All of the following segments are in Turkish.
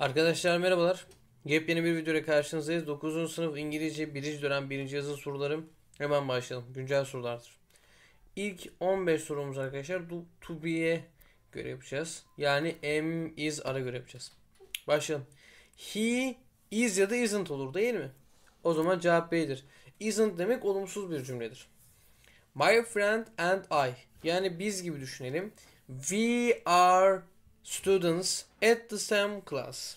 Arkadaşlar merhabalar. Yepyeni bir videoya karşınızdayız. 9. sınıf İngilizce 1. dönem 1. yazın sorularım. Hemen başlayalım. Güncel sorulardır. İlk 15 sorumuz arkadaşlar do, to be'ye göre yapacağız. Yani am is ara göre yapacağız. Başlayalım. He is ya da isn't olur değil mi? O zaman cevap B'dir. Isn't demek olumsuz bir cümledir. My friend and I. Yani biz gibi düşünelim. We are students at the same class.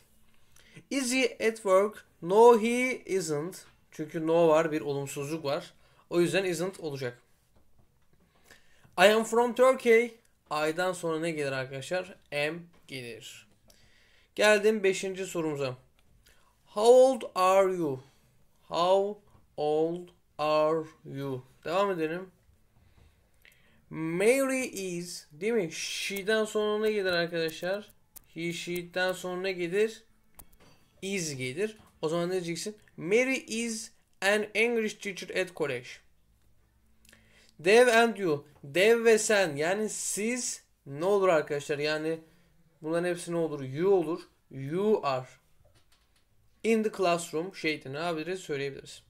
Is he at work? No he isn't. Çünkü no var bir olumsuzluk var. O yüzden isn't olacak. I am from Turkey. I'dan sonra ne gelir arkadaşlar? Am gelir. Geldim 5. sorumuza. How old are you? How old are you? Devam edelim. Mary is değil mi? She'den sonra ne gelir arkadaşlar? He, she'den sonra ne gelir? Is gelir. O zaman ne diyeceksin? Mary is an English teacher at college. Dev and you. Dev ve sen. Yani siz ne olur arkadaşlar? Yani bunların hepsi ne olur? You olur. You are. In the classroom şeyde ne yapabiliriz? Söyleyebiliriz.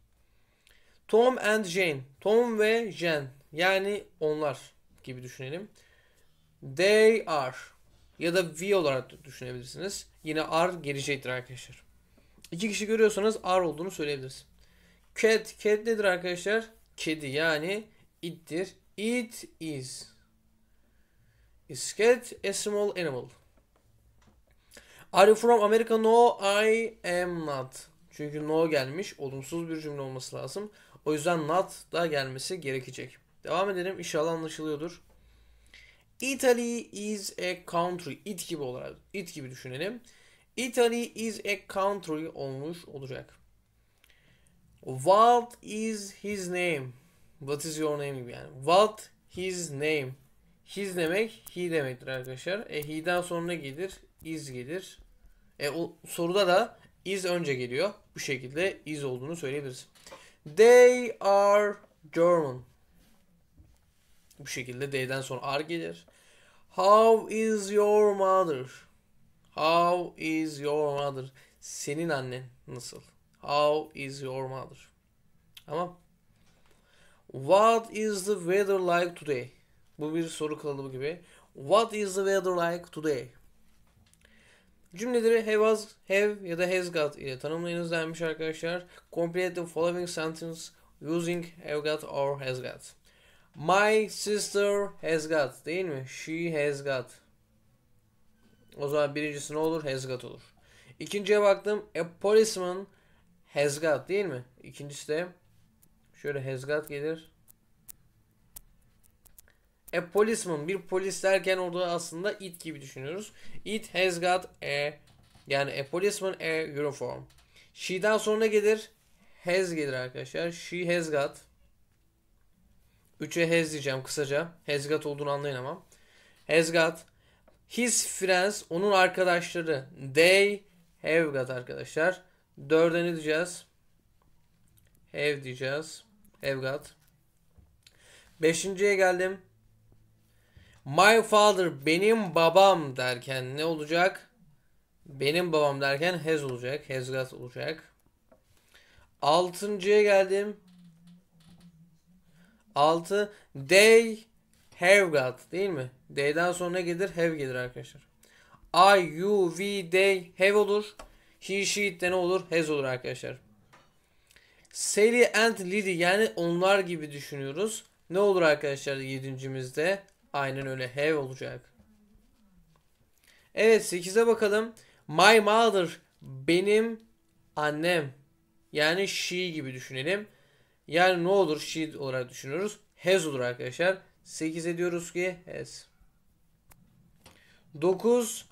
Tom and Jane. Tom ve Jane, Yani onlar gibi düşünelim. They are ya da we olarak düşünebilirsiniz. Yine are gelecektir arkadaşlar. İki kişi görüyorsanız are olduğunu söyleyebiliriz. Cat, cat nedir arkadaşlar? Kedi yani it'tir. It is. Is cat a small animal? Are you from America? No, I am not. Çünkü no gelmiş. Olumsuz bir cümle olması lazım. O yüzden not da gelmesi gerekecek. Devam edelim. İnşallah anlaşılıyordur. Italy is a country. It gibi olarak, it gibi düşünelim. Italy is a country olmuş olacak. What is his name? What is your name gibi yani. What his name? His demek he demektir arkadaşlar. E he'den sonra ne gelir? Is gelir. E o soruda da is önce geliyor. Bu şekilde is olduğunu söyleyebiliriz. They are German. Bu şekilde D'den sonra R gelir. How is your mother? How is your mother? Senin annen nasıl? How is your mother? Tamam. What is the weather like today? Bu bir soru kalıbı gibi. What is the weather like today? Cümleleri have, has, have ya da has got ile tanımlayınız denmiş arkadaşlar. Complete the following sentence using have got or has got. My sister has got değil mi? She has got. O zaman birincisi ne olur? Has got olur. İkinciye baktım. A policeman has got değil mi? İkincisi de şöyle has got gelir. A policeman bir polis derken orada aslında it gibi düşünüyoruz. It has got a yani a policeman a uniform. She'den sonra gelir has gelir arkadaşlar. She has got 3'e has diyeceğim kısaca. Has olduğunu anlayın ama. Has His friends. Onun arkadaşları. They have got arkadaşlar. 4'e ne diyeceğiz? Have diyeceğiz. Have got. Beşinciye geldim. My father benim babam derken ne olacak? Benim babam derken has olacak. Has got olacak. Altıncıya geldim. 6 they have got değil mi? They'den sonra gelir have gelir arkadaşlar. I, you, we, they have olur. He, she de ne olur? Has olur arkadaşlar. Sally and Lily yani onlar gibi düşünüyoruz. Ne olur arkadaşlar yedincimizde? Aynen öyle have olacak. Evet 8'e bakalım. My mother benim annem. Yani she gibi düşünelim. Yani ne olur she olarak düşünüyoruz. Has olur arkadaşlar. 8 ediyoruz ki has. 9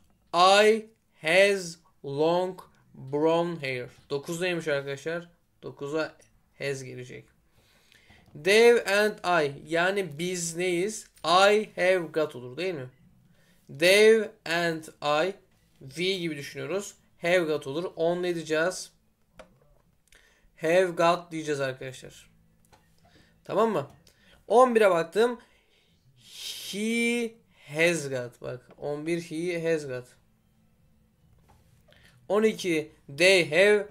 I has long brown hair. 9 neymiş arkadaşlar? 9'a has gelecek. Dave and I yani biz neyiz? I have got olur değil mi? Dave and I V gibi düşünüyoruz. Have got olur. On edeceğiz. Have got diyeceğiz arkadaşlar. Tamam mı? 11'e baktım. He has got. Bak 11 he has got. 12 they have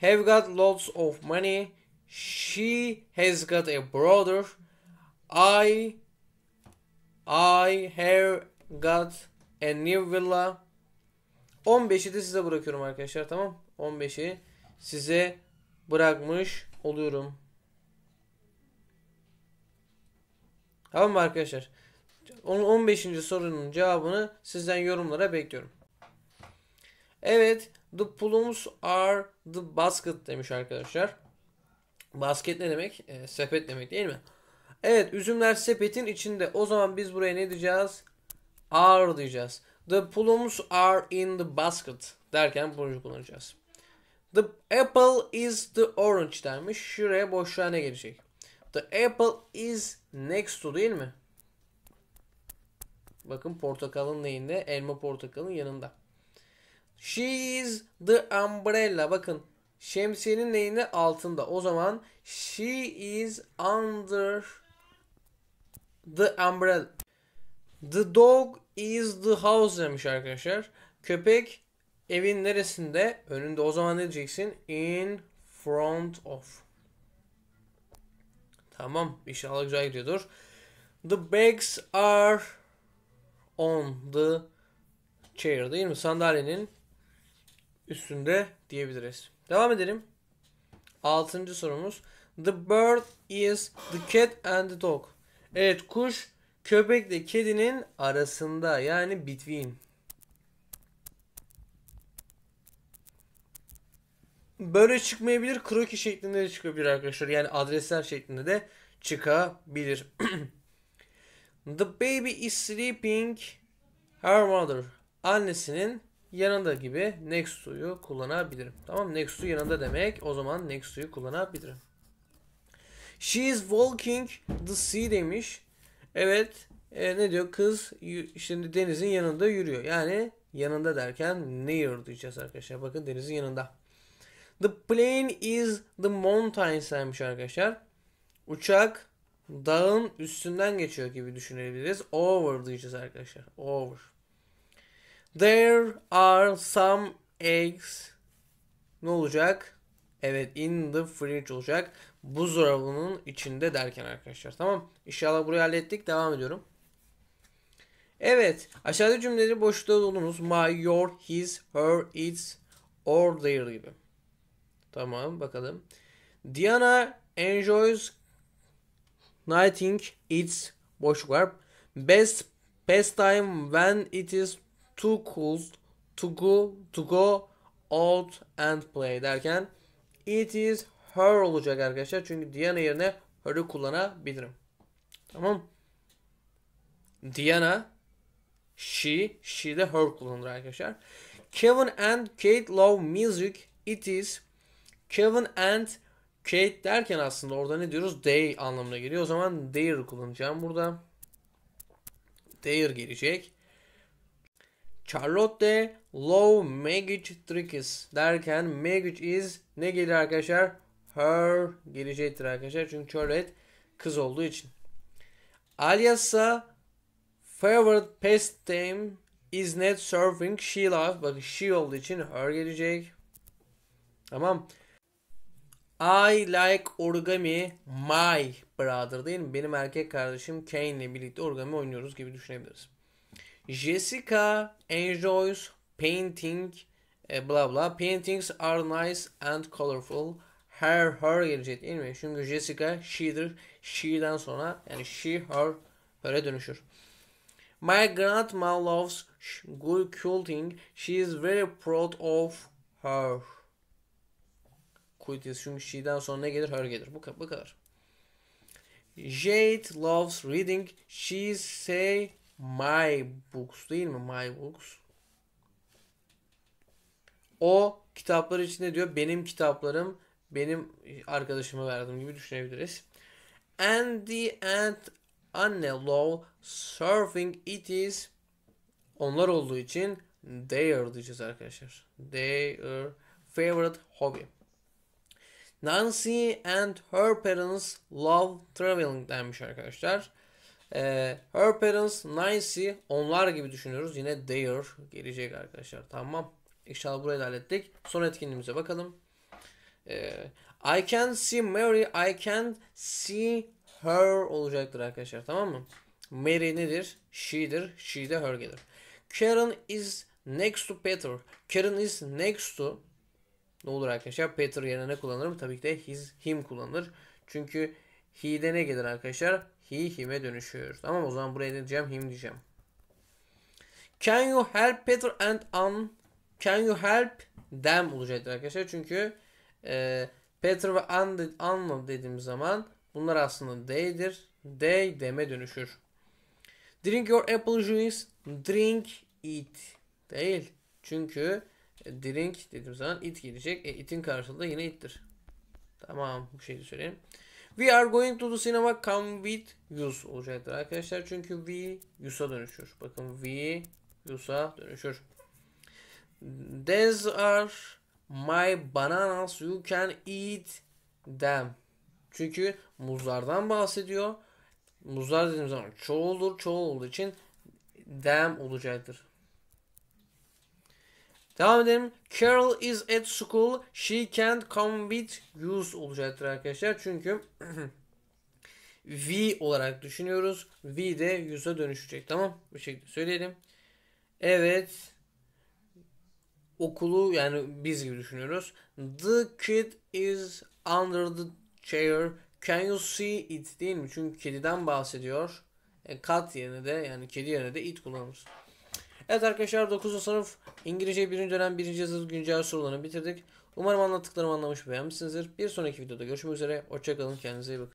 have got lots of money. She has got a brother. I I have got a new villa. 15'i de size bırakıyorum arkadaşlar tamam. 15'i size bırakmış oluyorum. Tamam mı arkadaşlar? 15. sorunun cevabını sizden yorumlara bekliyorum. Evet. The plums are the basket demiş arkadaşlar. Basket ne demek? E, sepet demek değil mi? Evet. Üzümler sepetin içinde. O zaman biz buraya ne diyeceğiz? Are diyeceğiz. The plums are in the basket derken bunu kullanacağız. The apple is the orange demiş. Şuraya boşluğa ne gelecek? The apple is next to değil mi? Bakın portakalın neyinde? Elma portakalın yanında. She is the umbrella. Bakın şemsiyenin neyinde? Altında. O zaman she is under the umbrella. The dog is the house demiş arkadaşlar. Köpek Evin neresinde? Önünde. O zaman ne diyeceksin? In front of. Tamam. İnşallah güzel gidiyordur. The bags are on the chair değil mi? Sandalyenin üstünde diyebiliriz. Devam edelim. Altıncı sorumuz. The bird is the cat and the dog. Evet kuş köpekle kedinin arasında yani between böyle çıkmayabilir. Kroki şeklinde de çıkabilir arkadaşlar. Yani adresler şeklinde de çıkabilir. The baby is sleeping her mother. Annesinin yanında gibi next to'yu kullanabilirim. Tamam next to yanında demek. O zaman next to'yu kullanabilirim. She is walking the sea demiş. Evet e, ne diyor kız Şimdi denizin yanında yürüyor. Yani yanında derken near diyeceğiz arkadaşlar. Bakın denizin yanında. The plane is the mountains demiş arkadaşlar. Uçak dağın üstünden geçiyor gibi düşünebiliriz. Over diyeceğiz arkadaşlar. Over. There are some eggs. Ne olacak? Evet in the fridge olacak. Buzdolabının içinde derken arkadaşlar. Tamam. İnşallah burayı hallettik. Devam ediyorum. Evet. Aşağıdaki cümleleri boşluğa bulunuz. My, your, his, her, its, or, their gibi. Tamam bakalım. Diana enjoys knitting. its boş var. Best pastime when it is too cool to go to go out and play derken it is her olacak arkadaşlar. Çünkü Diana yerine her'ı kullanabilirim. Tamam. Diana she she de her kullanır arkadaşlar. Kevin and Kate love music. It is Kevin and Kate derken aslında orada ne diyoruz? They anlamına geliyor. O zaman their kullanacağım burada. Their gelecek. Charlotte Low Magic Tricks derken Magic is ne gelir arkadaşlar? Her gelecektir arkadaşlar. Çünkü Charlotte kız olduğu için. Alias'a favorite pastime is net surfing she loves Bakın she olduğu için her gelecek. Tamam. I like origami my brother değil mi? Benim erkek kardeşim Kane ile birlikte origami oynuyoruz gibi düşünebiliriz. Jessica enjoys painting e, bla bla. Paintings are nice and colorful. Her her gelecek değil mi? Çünkü Jessica she'dir. She'den sonra yani she her öyle dönüşür. My grandma loves good quilting. She is very proud of her. Kuytis Shumshi'den sonra ne gelir? Her gelir. Bu, bu kadar. Jade loves reading. She say my books değil mi? My books. O kitaplar içinde diyor benim kitaplarım benim e, arkadaşıma verdim gibi düşünebiliriz. Andy And the Anne Law surfing it is onlar olduğu için their diyeceğiz arkadaşlar. Their favorite hobby. Nancy and her parents love traveling denmiş arkadaşlar. Ee, her parents Nancy onlar gibi düşünüyoruz. Yine their gelecek arkadaşlar. Tamam. İnşallah burayı da hallettik. Son etkinliğimize bakalım. Ee, I can see Mary. I can see her olacaktır arkadaşlar. Tamam mı? Mary nedir? She'dir. She de her gelir. Karen is next to Peter. Karen is next to ne olur arkadaşlar? Peter yerine ne kullanırım? Tabii ki de his, him kullanır. Çünkü he'de ne gelir arkadaşlar? He, him'e dönüşüyor. Tamam o zaman buraya ne diyeceğim him diyeceğim. Can you help Peter and Ann? Can you help them olacaktır arkadaşlar. Çünkü e, Peter ve Anne, Anne dediğimiz zaman bunlar aslında they'dir. They, deme dönüşür. Drink your apple juice. Drink it. Değil. Çünkü e, drink dediğim zaman it gelecek. E, it'in karşılığı yine it'tir. Tamam bu şeyi söyleyeyim. We are going to the cinema come with yous olacaktır arkadaşlar. Çünkü we yus'a dönüşür. Bakın we yus'a dönüşür. These are my bananas you can eat them. Çünkü muzlardan bahsediyor. Muzlar dediğim zaman çoğuldur. Çoğul olduğu için them olacaktır. Devam edelim. Carol is at school. She can't come with yous olacaktır arkadaşlar. Çünkü V olarak düşünüyoruz. V de yüze dönüşecek. Tamam. Bu şekilde söyleyelim. Evet. Okulu yani biz gibi düşünüyoruz. The kid is under the chair. Can you see it değil mi? Çünkü kediden bahsediyor. E, kat yerine de yani kedi yerine de it kullanırız. Evet arkadaşlar 9. sınıf İngilizce 1. dönem 1. yazılı güncel sorularını bitirdik. Umarım anlattıklarımı anlamış beğenmişsinizdir. Bir sonraki videoda görüşmek üzere. Hoşçakalın. Kendinize iyi bakın.